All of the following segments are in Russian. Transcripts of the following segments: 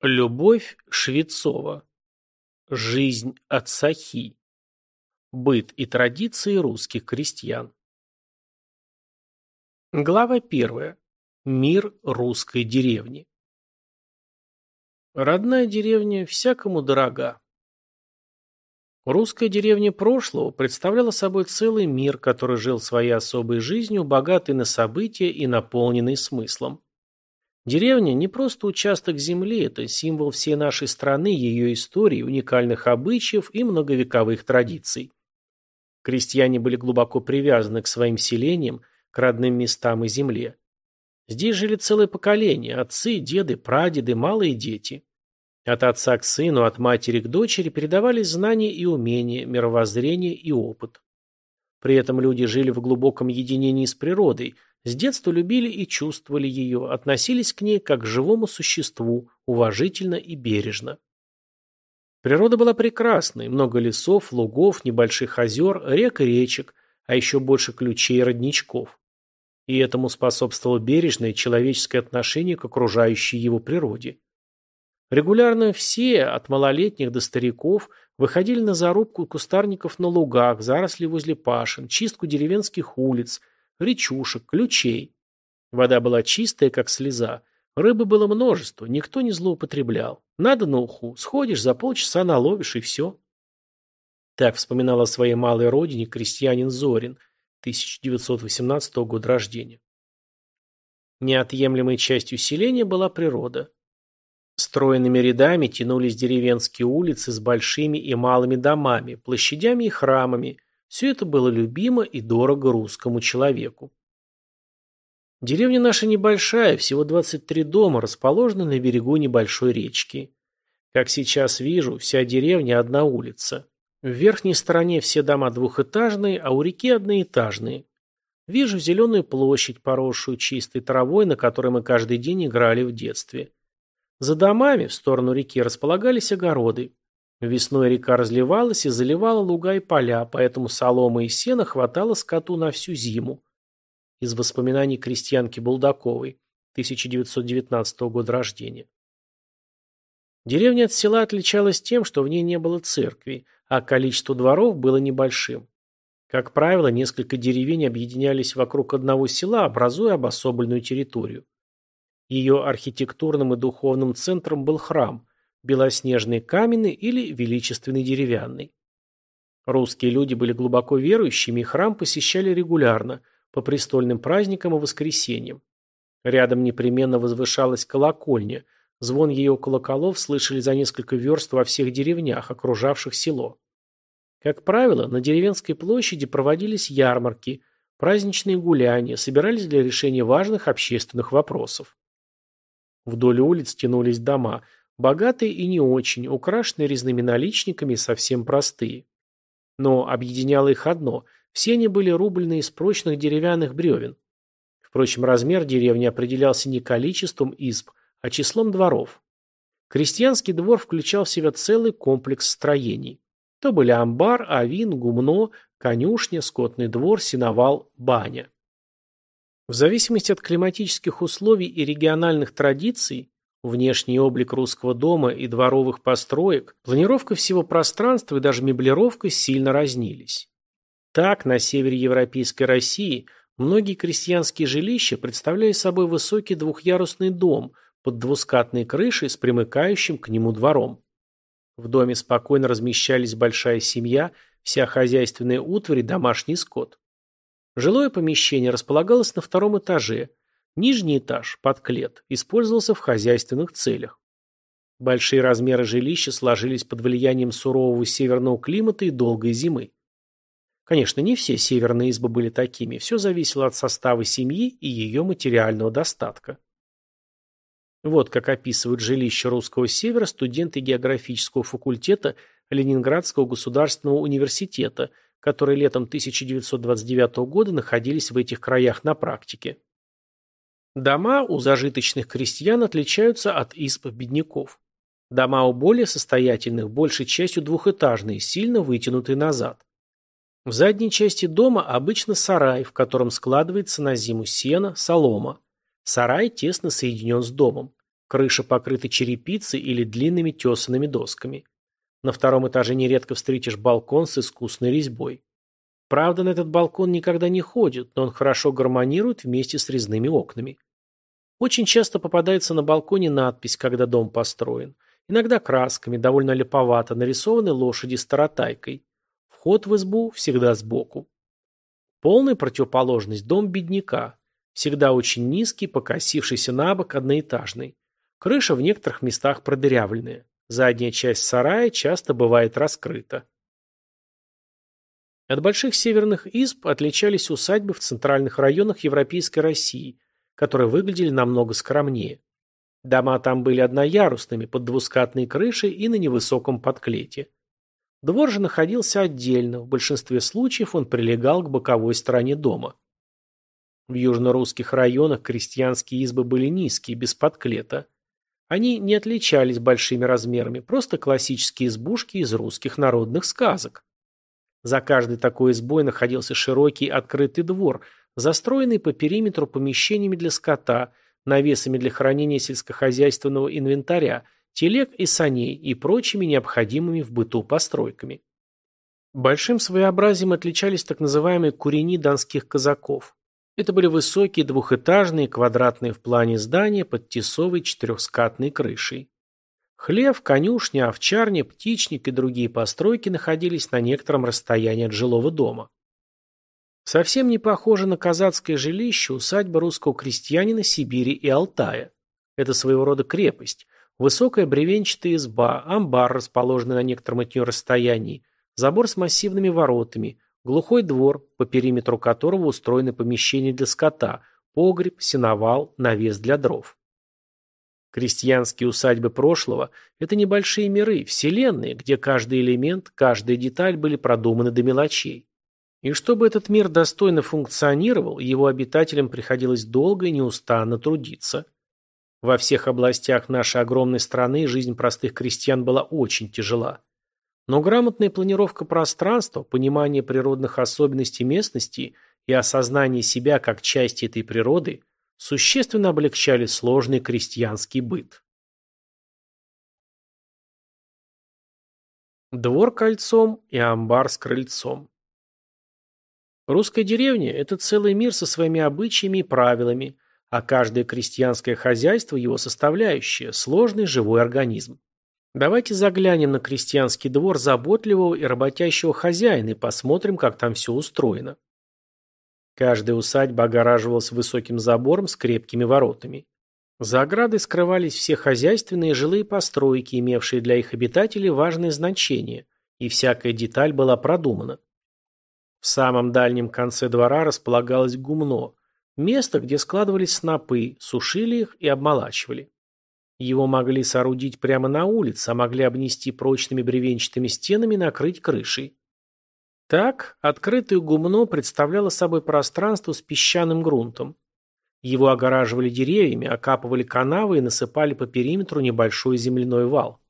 Любовь Швецова. Жизнь Ацахи. Быт и традиции русских крестьян. Глава первая. Мир русской деревни. Родная деревня всякому дорога. Русская деревня прошлого представляла собой целый мир, который жил своей особой жизнью, богатый на события и наполненный смыслом. Деревня не просто участок земли, это символ всей нашей страны, ее истории, уникальных обычаев и многовековых традиций. Крестьяне были глубоко привязаны к своим селениям, к родным местам и земле. Здесь жили целое поколение – отцы, деды, прадеды, малые дети. От отца к сыну, от матери к дочери передавались знания и умения, мировоззрение и опыт. При этом люди жили в глубоком единении с природой – с детства любили и чувствовали ее, относились к ней как к живому существу, уважительно и бережно. Природа была прекрасной, много лесов, лугов, небольших озер, рек и речек, а еще больше ключей и родничков. И этому способствовало бережное человеческое отношение к окружающей его природе. Регулярно все, от малолетних до стариков, выходили на зарубку кустарников на лугах, заросли возле пашин, чистку деревенских улиц – речушек, ключей. Вода была чистая, как слеза. Рыбы было множество, никто не злоупотреблял. Надо на уху, сходишь, за полчаса наловишь и все. Так вспоминал о своей малой родине крестьянин Зорин, 1918 года рождения. Неотъемлемой частью селения была природа. Строенными рядами тянулись деревенские улицы с большими и малыми домами, площадями и храмами – все это было любимо и дорого русскому человеку. Деревня наша небольшая, всего 23 дома, расположена на берегу небольшой речки. Как сейчас вижу, вся деревня одна улица. В верхней стороне все дома двухэтажные, а у реки одноэтажные. Вижу зеленую площадь, поросшую чистой травой, на которой мы каждый день играли в детстве. За домами в сторону реки располагались огороды. Весной река разливалась и заливала луга и поля, поэтому соломы и сена хватало скоту на всю зиму. Из воспоминаний крестьянки Булдаковой, 1919 года рождения. Деревня от села отличалась тем, что в ней не было церкви, а количество дворов было небольшим. Как правило, несколько деревень объединялись вокруг одного села, образуя обособленную территорию. Ее архитектурным и духовным центром был храм, белоснежный каменный или величественный деревянный. Русские люди были глубоко верующими, и храм посещали регулярно, по престольным праздникам и воскресеньям. Рядом непременно возвышалась колокольня, звон ее колоколов слышали за несколько верст во всех деревнях, окружавших село. Как правило, на деревенской площади проводились ярмарки, праздничные гуляния, собирались для решения важных общественных вопросов. Вдоль улиц тянулись дома, Богатые и не очень, украшенные резными наличниками и совсем простые. Но объединяло их одно – все они были рублены из прочных деревянных бревен. Впрочем, размер деревни определялся не количеством изб, а числом дворов. Крестьянский двор включал в себя целый комплекс строений. То были амбар, авин, гумно, конюшня, скотный двор, сеновал, баня. В зависимости от климатических условий и региональных традиций, Внешний облик русского дома и дворовых построек, планировка всего пространства и даже меблировка сильно разнились. Так, на севере Европейской России многие крестьянские жилища представляли собой высокий двухъярусный дом под двускатной крышей с примыкающим к нему двором. В доме спокойно размещались большая семья, вся хозяйственная утварь и домашний скот. Жилое помещение располагалось на втором этаже – Нижний этаж, под клет, использовался в хозяйственных целях. Большие размеры жилища сложились под влиянием сурового северного климата и долгой зимы. Конечно, не все северные избы были такими, все зависело от состава семьи и ее материального достатка. Вот как описывают жилища русского севера студенты географического факультета Ленинградского государственного университета, которые летом 1929 года находились в этих краях на практике. Дома у зажиточных крестьян отличаются от изб бедняков. Дома у более состоятельных большей частью двухэтажные, сильно вытянутые назад. В задней части дома обычно сарай, в котором складывается на зиму сено, солома. Сарай тесно соединен с домом. Крыша покрыта черепицей или длинными тесанными досками. На втором этаже нередко встретишь балкон с искусной резьбой. Правда, на этот балкон никогда не ходят, но он хорошо гармонирует вместе с резными окнами. Очень часто попадается на балконе надпись, когда дом построен. Иногда красками, довольно леповато, нарисованы лошади с таратайкой. Вход в избу всегда сбоку. Полная противоположность – дом бедняка. Всегда очень низкий, покосившийся на бок, одноэтажный. Крыша в некоторых местах продырявленная. Задняя часть сарая часто бывает раскрыта. От больших северных изб отличались усадьбы в центральных районах Европейской России, которые выглядели намного скромнее. Дома там были одноярусными, под двускатной крышей и на невысоком подклете. Двор же находился отдельно, в большинстве случаев он прилегал к боковой стороне дома. В южно-русских районах крестьянские избы были низкие, без подклета. Они не отличались большими размерами, просто классические избушки из русских народных сказок. За каждый такой избой находился широкий открытый двор, застроенный по периметру помещениями для скота, навесами для хранения сельскохозяйственного инвентаря, телег и саней и прочими необходимыми в быту постройками. Большим своеобразием отличались так называемые курени донских казаков. Это были высокие двухэтажные квадратные в плане здания под тесовой четырехскатной крышей. Хлев, конюшня, овчарня, птичник и другие постройки находились на некотором расстоянии от жилого дома. Совсем не похоже на казацкое жилище усадьба русского крестьянина Сибири и Алтая. Это своего рода крепость, высокая бревенчатая изба, амбар, расположенный на некотором от нее расстоянии, забор с массивными воротами, глухой двор, по периметру которого устроены помещения для скота, погреб, сеновал, навес для дров. Крестьянские усадьбы прошлого – это небольшие миры, вселенные, где каждый элемент, каждая деталь были продуманы до мелочей. И чтобы этот мир достойно функционировал, его обитателям приходилось долго и неустанно трудиться. Во всех областях нашей огромной страны жизнь простых крестьян была очень тяжела. Но грамотная планировка пространства, понимание природных особенностей местности и осознание себя как части этой природы существенно облегчали сложный крестьянский быт. Двор кольцом и амбар с крыльцом. Русская деревня – это целый мир со своими обычаями и правилами, а каждое крестьянское хозяйство – его составляющее, сложный живой организм. Давайте заглянем на крестьянский двор заботливого и работящего хозяина и посмотрим, как там все устроено. Каждая усадьба огораживалась высоким забором с крепкими воротами. За оградой скрывались все хозяйственные и жилые постройки, имевшие для их обитателей важное значение, и всякая деталь была продумана. В самом дальнем конце двора располагалось гумно, место, где складывались снопы, сушили их и обмолачивали. Его могли соорудить прямо на улице, а могли обнести прочными бревенчатыми стенами и накрыть крышей. Так, открытое гумно представляло собой пространство с песчаным грунтом. Его огораживали деревьями, окапывали канавы и насыпали по периметру небольшой земляной вал.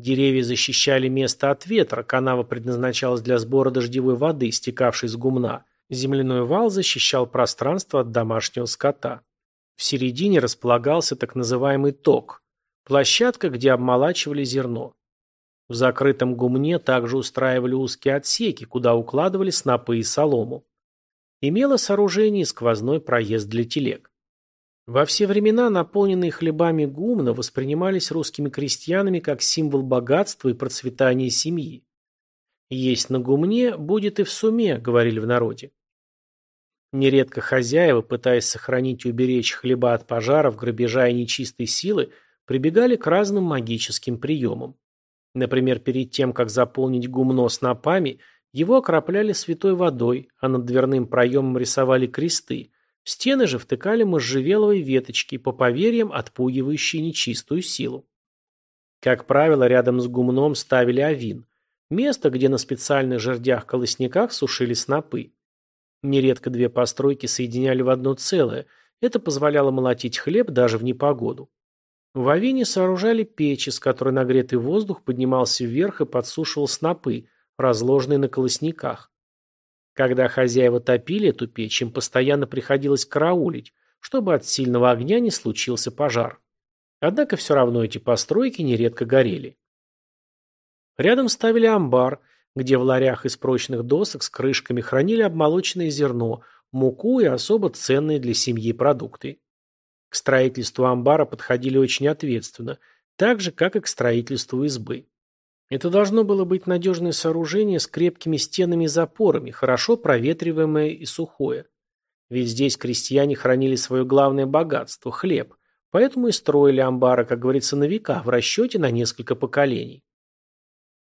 Деревья защищали место от ветра, канава предназначалась для сбора дождевой воды, стекавшей с гумна. Земляной вал защищал пространство от домашнего скота. В середине располагался так называемый ток – площадка, где обмолачивали зерно. В закрытом гумне также устраивали узкие отсеки, куда укладывали снопы и солому. Имело сооружение и сквозной проезд для телег. Во все времена наполненные хлебами гумна воспринимались русскими крестьянами как символ богатства и процветания семьи. «Есть на гумне, будет и в суме», — говорили в народе. Нередко хозяева, пытаясь сохранить и уберечь хлеба от пожаров, грабежа и нечистой силы, прибегали к разным магическим приемам. Например, перед тем, как заполнить гумно снопами, его окропляли святой водой, а над дверным проемом рисовали кресты. В стены же втыкали можжевеловые веточки, по поверьям отпугивающие нечистую силу. Как правило, рядом с гумном ставили авин – место, где на специальных жердях-колосниках сушили снопы. Нередко две постройки соединяли в одно целое – это позволяло молотить хлеб даже в непогоду. В Авине сооружали печи, с которой нагретый воздух поднимался вверх и подсушивал снопы, разложенные на колосниках. Когда хозяева топили эту печь, им постоянно приходилось караулить, чтобы от сильного огня не случился пожар. Однако все равно эти постройки нередко горели. Рядом ставили амбар, где в ларях из прочных досок с крышками хранили обмолоченное зерно, муку и особо ценные для семьи продукты. К строительству амбара подходили очень ответственно, так же, как и к строительству избы. Это должно было быть надежное сооружение с крепкими стенами и запорами, хорошо проветриваемое и сухое. Ведь здесь крестьяне хранили свое главное богатство – хлеб, поэтому и строили амбары, как говорится, на века, в расчете на несколько поколений.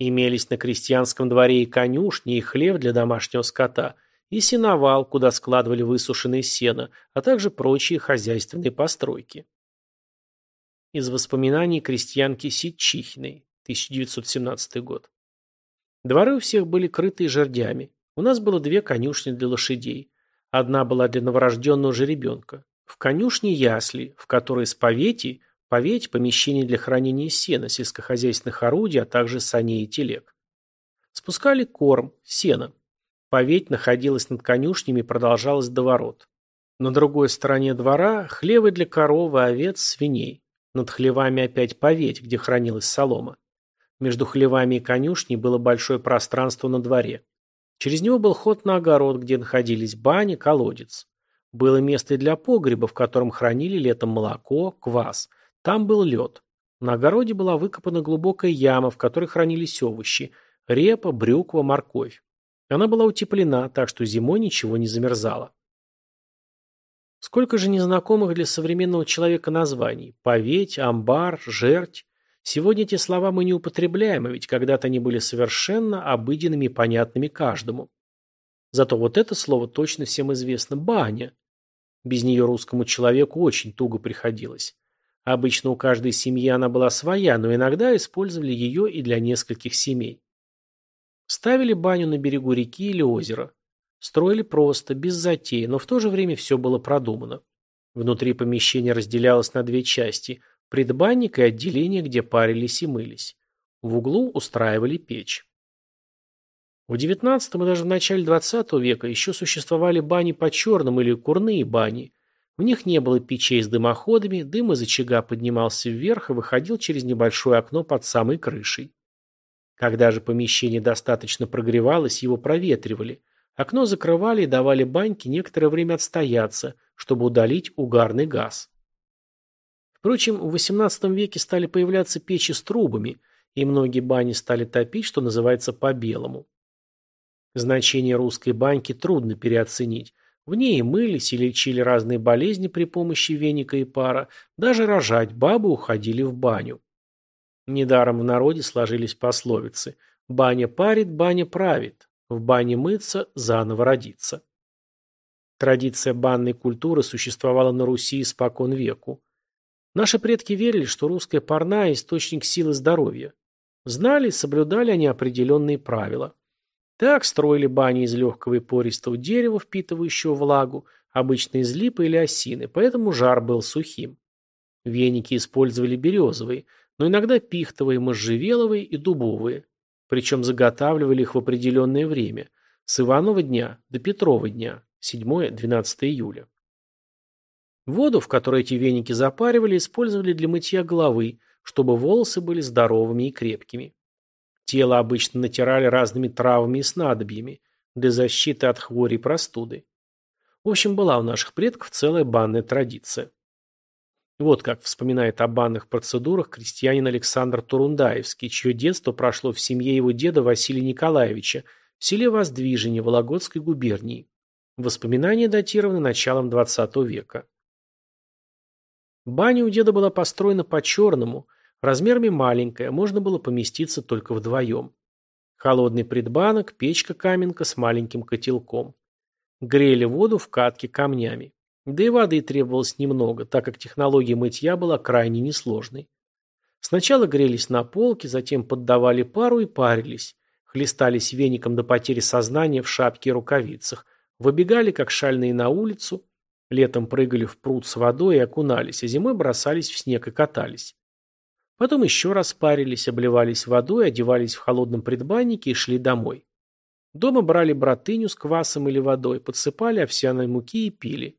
Имелись на крестьянском дворе и конюшни, и хлев для домашнего скота – и сеновал, куда складывали высушенные сено, а также прочие хозяйственные постройки. Из воспоминаний крестьянки Ситчихиной, 1917 год. Дворы у всех были крыты жердями. У нас было две конюшни для лошадей. Одна была для новорожденного жеребенка. В конюшне ясли, в которой с повети, поветь – помещение для хранения сена, сельскохозяйственных орудий, а также саней и телег. Спускали корм, сено. Поведь находилась над конюшнями и продолжалась до ворот. На другой стороне двора – хлевы для коровы, овец, свиней. Над хлевами опять поведь, где хранилась солома. Между хлевами и конюшней было большое пространство на дворе. Через него был ход на огород, где находились бани, колодец. Было место и для погреба, в котором хранили летом молоко, квас. Там был лед. На огороде была выкопана глубокая яма, в которой хранились овощи – репа, брюква, морковь. Она была утеплена, так что зимой ничего не замерзало. Сколько же незнакомых для современного человека названий – поветь, амбар, жерть. Сегодня эти слова мы не употребляем, а ведь когда-то они были совершенно обыденными и понятными каждому. Зато вот это слово точно всем известно – баня. Без нее русскому человеку очень туго приходилось. Обычно у каждой семьи она была своя, но иногда использовали ее и для нескольких семей. Ставили баню на берегу реки или озера. Строили просто, без затеи, но в то же время все было продумано. Внутри помещение разделялось на две части – предбанник и отделение, где парились и мылись. В углу устраивали печь. В XIX и даже в начале XX века еще существовали бани по черным или курные бани. В них не было печей с дымоходами, дым из очага поднимался вверх и выходил через небольшое окно под самой крышей. Когда же помещение достаточно прогревалось, его проветривали. Окно закрывали и давали баньке некоторое время отстояться, чтобы удалить угарный газ. Впрочем, в XVIII веке стали появляться печи с трубами, и многие бани стали топить, что называется, по-белому. Значение русской баньки трудно переоценить. В ней мылись, и лечили разные болезни при помощи веника и пара, даже рожать бабы уходили в баню. Недаром в народе сложились пословицы «баня парит, баня правит», «в бане мыться, заново родиться». Традиция банной культуры существовала на Руси испокон веку. Наши предки верили, что русская парная источник силы здоровья. Знали и соблюдали они определенные правила. Так строили бани из легкого и пористого дерева, впитывающего влагу, обычно из липы или осины, поэтому жар был сухим. Веники использовали березовые, но иногда пихтовые, можжевеловые и дубовые. Причем заготавливали их в определенное время, с Иванова дня до Петрова дня, 7-12 июля. Воду, в которой эти веники запаривали, использовали для мытья головы, чтобы волосы были здоровыми и крепкими. Тело обычно натирали разными травами и снадобьями для защиты от хвори и простуды. В общем, была у наших предков целая банная традиция. Вот как вспоминает о банных процедурах крестьянин Александр Турундаевский, чье детство прошло в семье его деда Василия Николаевича в селе Воздвижение Вологодской губернии. Воспоминания датированы началом XX века. Баня у деда была построена по-черному, размерами маленькая, можно было поместиться только вдвоем. Холодный предбанок, печка-каменка с маленьким котелком. Грели воду в катке камнями. Да и воды требовалось немного, так как технология мытья была крайне несложной. Сначала грелись на полке, затем поддавали пару и парились. Хлестались веником до потери сознания в шапке и рукавицах. Выбегали, как шальные, на улицу. Летом прыгали в пруд с водой и окунались, а зимой бросались в снег и катались. Потом еще раз парились, обливались водой, одевались в холодном предбаннике и шли домой. Дома брали братыню с квасом или водой, подсыпали овсяной муки и пили.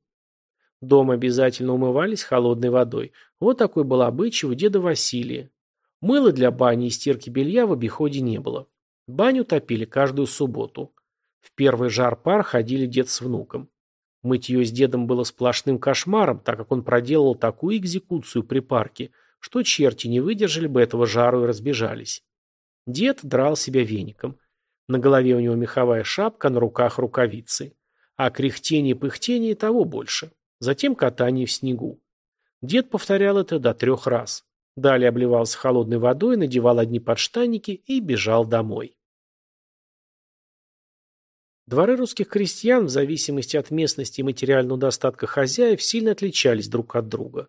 Дома обязательно умывались холодной водой. Вот такой был обычай у деда Василия. Мыла для бани и стирки белья в обиходе не было. Баню топили каждую субботу. В первый жар-пар ходили дед с внуком. Мытье с дедом было сплошным кошмаром, так как он проделал такую экзекуцию при парке, что черти не выдержали бы этого жару и разбежались. Дед драл себя веником. На голове у него меховая шапка, на руках рукавицы. А кряхтение и пыхтение и того больше. Затем катание в снегу. Дед повторял это до трех раз. Далее обливался холодной водой, надевал одни подштанники и бежал домой. Дворы русских крестьян, в зависимости от местности и материального достатка хозяев, сильно отличались друг от друга.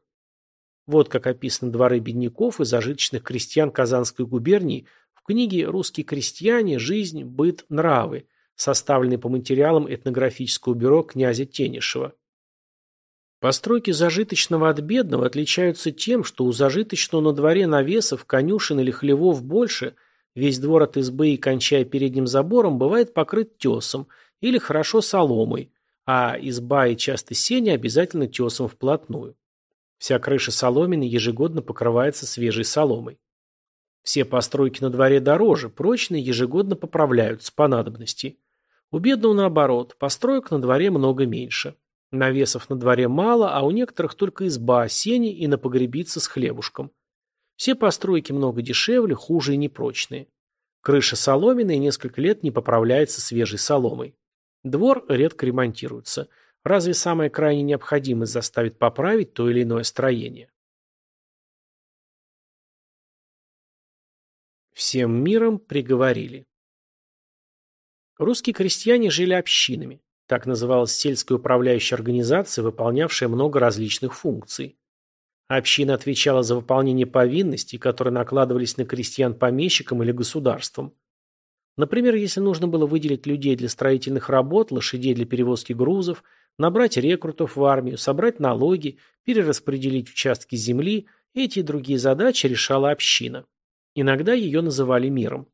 Вот как описаны дворы бедняков и зажиточных крестьян Казанской губернии в книге «Русские крестьяне. Жизнь, быт, нравы», составленной по материалам этнографического бюро князя Тенишева. Постройки зажиточного от бедного отличаются тем, что у зажиточного на дворе навесов, конюшен или хлевов больше, весь двор от избы и кончая передним забором бывает покрыт тесом или хорошо соломой, а изба и часто сени обязательно тесом вплотную. Вся крыша соломины ежегодно покрывается свежей соломой. Все постройки на дворе дороже, прочные ежегодно поправляются по надобности. У бедного наоборот, построек на дворе много меньше. Навесов на дворе мало, а у некоторых только изба, сени и на погребице с хлебушком. Все постройки много дешевле, хуже и непрочные. Крыша соломенная и несколько лет не поправляется свежей соломой. Двор редко ремонтируется. Разве самая крайняя необходимость заставит поправить то или иное строение? Всем миром приговорили. Русские крестьяне жили общинами. Так называлась сельская управляющая организация, выполнявшая много различных функций. Община отвечала за выполнение повинностей, которые накладывались на крестьян помещикам или государством. Например, если нужно было выделить людей для строительных работ, лошадей для перевозки грузов, набрать рекрутов в армию, собрать налоги, перераспределить участки земли, эти и другие задачи решала община. Иногда ее называли миром.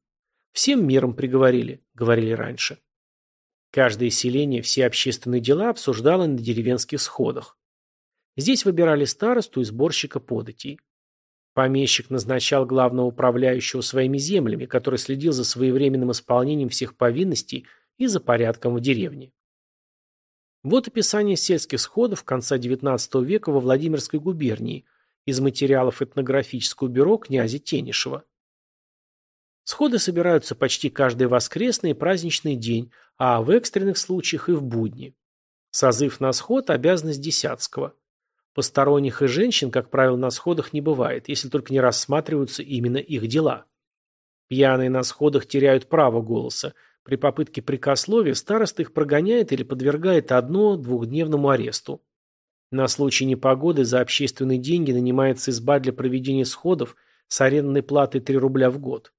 «Всем миром приговорили», — говорили раньше. Каждое селение все общественные дела обсуждало на деревенских сходах. Здесь выбирали старосту и сборщика податей. Помещик назначал главного управляющего своими землями, который следил за своевременным исполнением всех повинностей и за порядком в деревне. Вот описание сельских сходов конца XIX века во Владимирской губернии из материалов этнографического бюро князя Тенишева. Сходы собираются почти каждый воскресный и праздничный день, а в экстренных случаях и в будни. Созыв на сход – обязанность Десятского. Посторонних и женщин, как правило, на сходах не бывает, если только не рассматриваются именно их дела. Пьяные на сходах теряют право голоса. При попытке прикословия староста их прогоняет или подвергает одно-двухдневному аресту. На случай непогоды за общественные деньги нанимается изба для проведения сходов с арендной платой 3 рубля в год.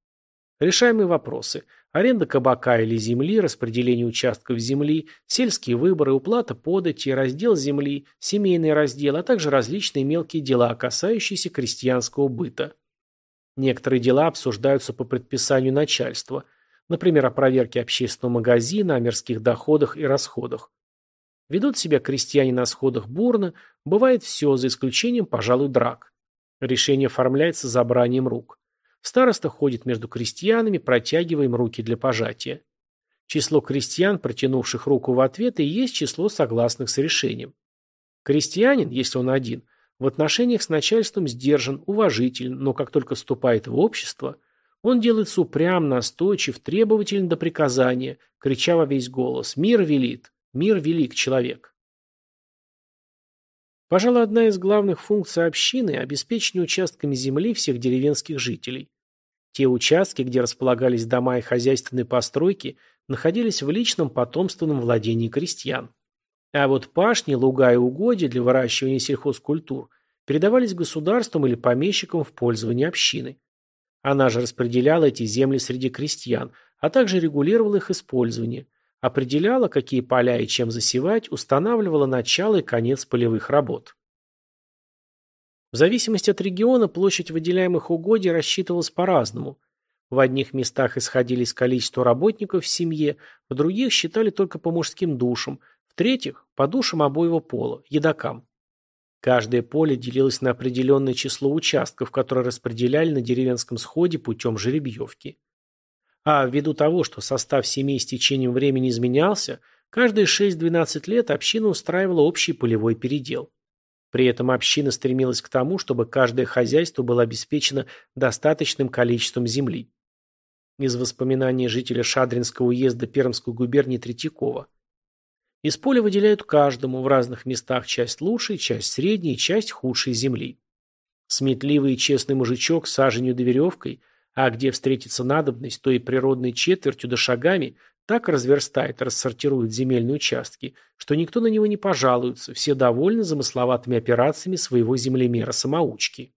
Решаемые вопросы. Аренда кабака или земли, распределение участков земли, сельские выборы, уплата подати, раздел земли, семейный раздел, а также различные мелкие дела, касающиеся крестьянского быта. Некоторые дела обсуждаются по предписанию начальства, например, о проверке общественного магазина, о мирских доходах и расходах. Ведут себя крестьяне на сходах бурно, бывает все, за исключением, пожалуй, драк. Решение оформляется забранием рук. Староста ходит между крестьянами, протягивая им руки для пожатия. Число крестьян, протянувших руку в ответ, и есть число согласных с решением. Крестьянин, если он один, в отношениях с начальством сдержан, уважителен, но как только вступает в общество, он делается упрям, настойчив, требователен до приказания, крича во весь голос «Мир велит! Мир велик, человек!» Пожалуй, одна из главных функций общины – обеспечение участками земли всех деревенских жителей. Те участки, где располагались дома и хозяйственные постройки, находились в личном потомственном владении крестьян. А вот пашни, луга и угодья для выращивания сельхозкультур передавались государством или помещикам в пользование общины. Она же распределяла эти земли среди крестьян, а также регулировала их использование, определяла, какие поля и чем засевать, устанавливала начало и конец полевых работ. В зависимости от региона площадь выделяемых угодий рассчитывалась по-разному. В одних местах исходились количество работников в семье, в других считали только по мужским душам, в третьих – по душам обоего пола, едокам. Каждое поле делилось на определенное число участков, которые распределяли на деревенском сходе путем жеребьевки. А ввиду того, что состав семей с течением времени изменялся, каждые 6-12 лет община устраивала общий полевой передел. При этом община стремилась к тому, чтобы каждое хозяйство было обеспечено достаточным количеством земли. Из воспоминаний жителя Шадринского уезда Пермской губернии Третьякова. Из поля выделяют каждому в разных местах часть лучшей, часть средней часть худшей земли. Сметливый и честный мужичок с саженью да веревкой, а где встретится надобность, то и природной четвертью до шагами так разверстает, рассортирует земельные участки, что никто на него не пожалуется, все довольны замысловатыми операциями своего землемера-самоучки.